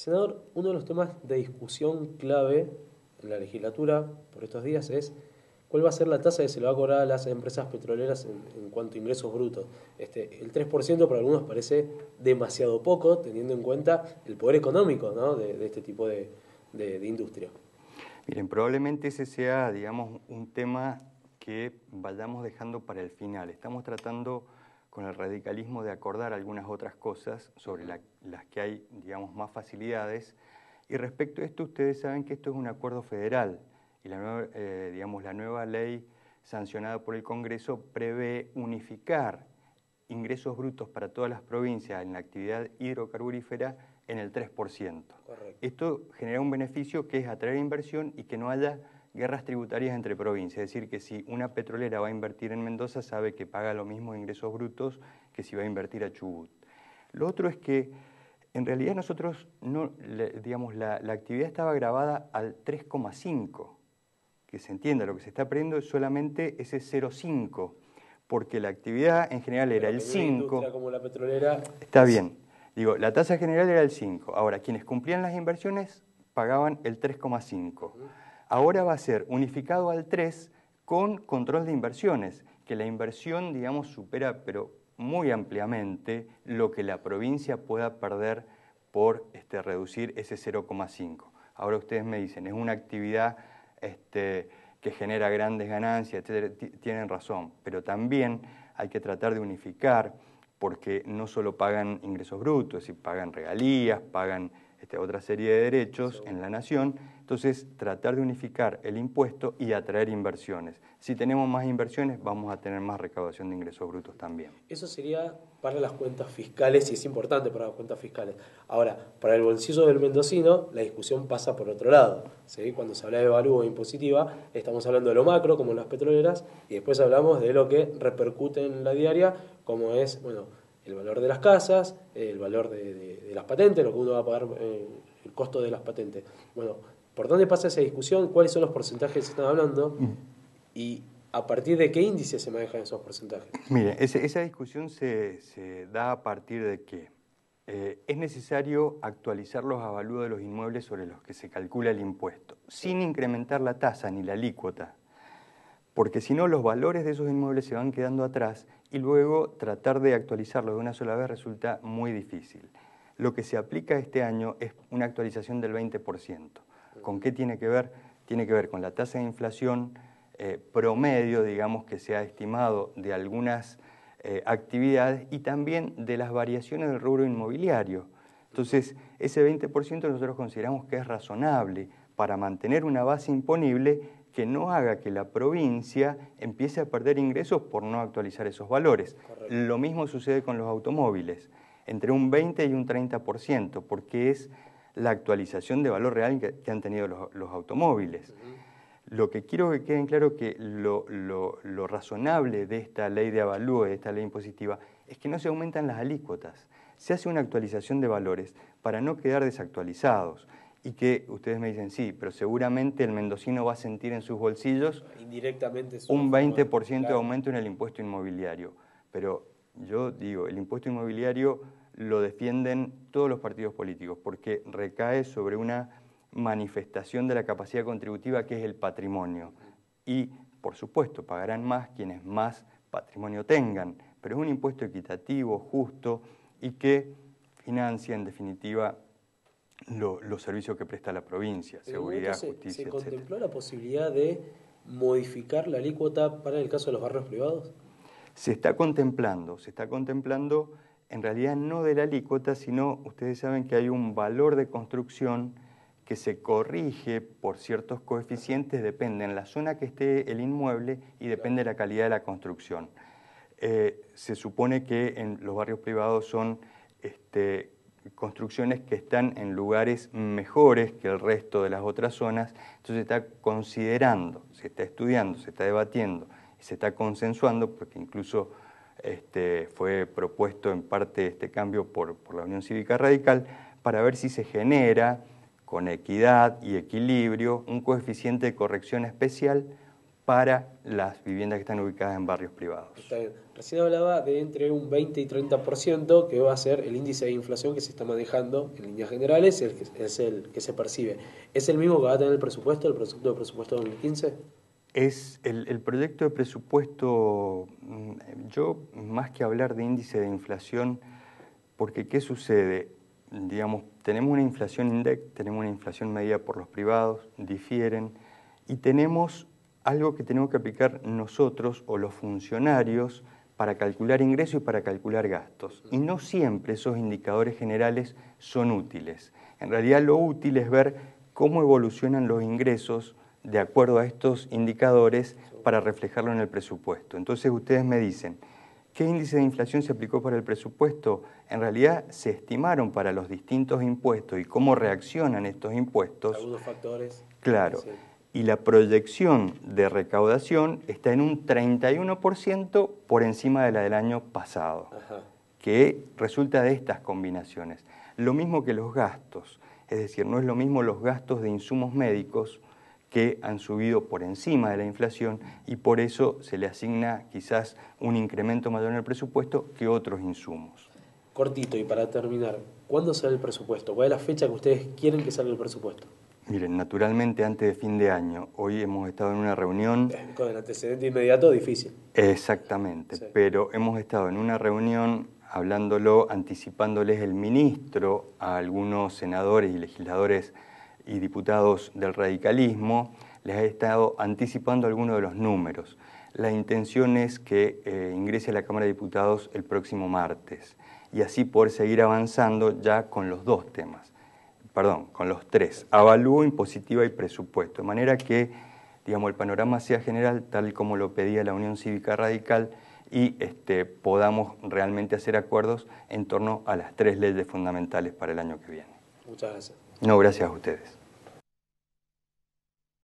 Senador, uno de los temas de discusión clave en la legislatura por estos días es cuál va a ser la tasa que se le va a cobrar a las empresas petroleras en, cuanto a ingresos brutos. Este, el 3% para algunos parece demasiado poco, teniendo en cuenta el poder económico de, este tipo de, industria. Miren, probablemente ese sea, digamos, un tema que vayamos dejando para el final. Estamos tratando con el radicalismo de acordar algunas otras cosas sobre las que hay, digamos, más facilidades. Y respecto a esto, ustedes saben que esto es un acuerdo federal y la nueva, eh, digamos, la nueva ley sancionada por el Congreso prevé unificar ingresos brutos para todas las provincias en la actividad hidrocarburífera en el 3%. Esto genera un beneficio que es atraer inversión y que no haya guerras tributarias entre provincias. Es decir, que si una petrolera va a invertir en Mendoza, sabe que paga lo mismo ingresos brutos que si va a invertir a Chubut. Lo otro es que en realidad nosotros, no, digamos, la, actividad estaba grabada al 3,5, que se entienda, lo que se está aprendiendo es solamente ese 0,5, porque la actividad en general era el 5. Como la petrolera. Está bien. Digo, la tasa general era el 5. Ahora, quienes cumplían las inversiones pagaban el 3,5 ahora va a ser unificado al 3 con control de inversiones, que la inversión, digamos, supera, pero muy ampliamente, lo que la provincia pueda perder por este, reducir ese 0,5. Ahora ustedes me dicen, es una actividad este, que genera grandes ganancias, tienen razón, pero también hay que tratar de unificar porque no solo pagan ingresos brutos, decir, pagan regalías, pagan este, otra serie de derechos en la nación, entonces, tratar de unificar el impuesto y atraer inversiones. Si tenemos más inversiones, vamos a tener más recaudación de ingresos brutos también. Eso sería para las cuentas fiscales y es importante para las cuentas fiscales. Ahora, para el bolsillo del mendocino, la discusión pasa por otro lado. Cuando se habla de evalúa impositiva, estamos hablando de lo macro, como las petroleras, y después hablamos de lo que repercute en la diaria, como es, bueno, el valor de las casas, el valor de, las patentes, lo que uno va a pagar, eh, el costo de las patentes. Bueno, por dónde pasa esa discusión, cuáles son los porcentajes que se están hablando mm. y a partir de qué índice se manejan esos porcentajes. Mire, esa discusión se, da a partir de que eh, es necesario actualizar los avalúos de los inmuebles sobre los que se calcula el impuesto, sin incrementar la tasa ni la alícuota, porque si no los valores de esos inmuebles se van quedando atrás y luego tratar de actualizarlos de una sola vez resulta muy difícil. Lo que se aplica este año es una actualización del 20%. ¿Con qué tiene que ver? Tiene que ver con la tasa de inflación eh, promedio, digamos, que se ha estimado de algunas eh, actividades y también de las variaciones del rubro inmobiliario. Entonces, ese 20% nosotros consideramos que es razonable para mantener una base imponible que no haga que la provincia empiece a perder ingresos por no actualizar esos valores. Lo mismo sucede con los automóviles, entre un 20 y un 30%, porque es la actualización de valor real que, han tenido los, automóviles. Lo que quiero que queden claro que lo, razonable de esta ley de avalúo, de esta ley impositiva, es que no se aumentan las alícuotas. Se hace una actualización de valores para no quedar desactualizados. Y que ustedes me dicen, sí, pero seguramente el mendocino va a sentir en sus bolsillos Indirectamente un 20% de aumento en el impuesto inmobiliario. Pero yo digo, el impuesto inmobiliario lo defienden todos los partidos políticos, porque recae sobre una manifestación de la capacidad contributiva que es el patrimonio. Y, por supuesto, pagarán más quienes más patrimonio tengan, pero es un impuesto equitativo, justo y que financia, en definitiva, los servicios que presta la provincia, seguridad, justicia. ¿Se contempló la posibilidad de modificar la alícuota para el caso de los barrios privados? Se está contemplando, se está contemplando en realidad no de la alícuota, sino ustedes saben que hay un valor de construcción que se corrige por ciertos coeficientes, depende en la zona que esté el inmueble y depende de la calidad de la construcción. Eh, se supone que en los barrios privados son este, construcciones que están en lugares mejores que el resto de las otras zonas, entonces se está considerando, se está estudiando, se está debatiendo se está consensuando, porque incluso este, fue propuesto en parte este cambio por, la Unión Cívica Radical para ver si se genera con equidad y equilibrio un coeficiente de corrección especial para las viviendas que están ubicadas en barrios privados. Recién hablaba de entre un 20 y 30% que va a ser el índice de inflación que se está manejando en líneas generales, es el que se percibe. ¿Es el mismo que va a tener el presupuesto, el proyecto de presupuesto 2015? es el, proyecto de presupuesto, mm, yo más que hablar de índice de inflación, porque ¿qué sucede? Digamos, tenemos una inflación index, tenemos una inflación medida por los privados, difieren, y tenemos algo que tenemos que aplicar nosotros o los funcionarios para calcular ingresos y para calcular gastos. Y no siempre esos indicadores generales son útiles. En realidad lo útil es ver cómo evolucionan los ingresos de acuerdo a estos indicadores para reflejarlo en el presupuesto. Entonces ustedes me dicen, ¿qué índice de inflación se aplicó para el presupuesto? En realidad se estimaron para los distintos impuestos y cómo reaccionan estos impuestos. Algunos factores. Claro. Y la proyección de recaudación está en un 31% por encima de la del año pasado, que resulta de estas combinaciones. Lo mismo que los gastos, es decir, no es lo mismo los gastos de insumos médicos, que han subido por encima de la inflación y por eso se le asigna quizás un incremento mayor en el presupuesto que otros insumos. Cortito y para terminar, ¿cuándo sale el presupuesto? ¿Cuál es la fecha que ustedes quieren que salga el presupuesto? Miren, naturalmente antes de fin de año. Hoy hemos estado en una reunión... Eh, con el antecedente inmediato difícil. Exactamente, pero hemos estado en una reunión hablándolo, anticipándoles el ministro a algunos senadores y legisladores y diputados del radicalismo, les he estado anticipando algunos de los números. La intención es que eh, ingrese a la Cámara de Diputados el próximo martes y así poder seguir avanzando ya con los dos temas, perdón, con los tres, avalúo, impositiva y presupuesto, de manera que digamos, el panorama sea general tal como lo pedía la Unión Cívica Radical y este, podamos realmente hacer acuerdos en torno a las tres leyes fundamentales para el año que viene. Muchas gracias. No, gracias a ustedes.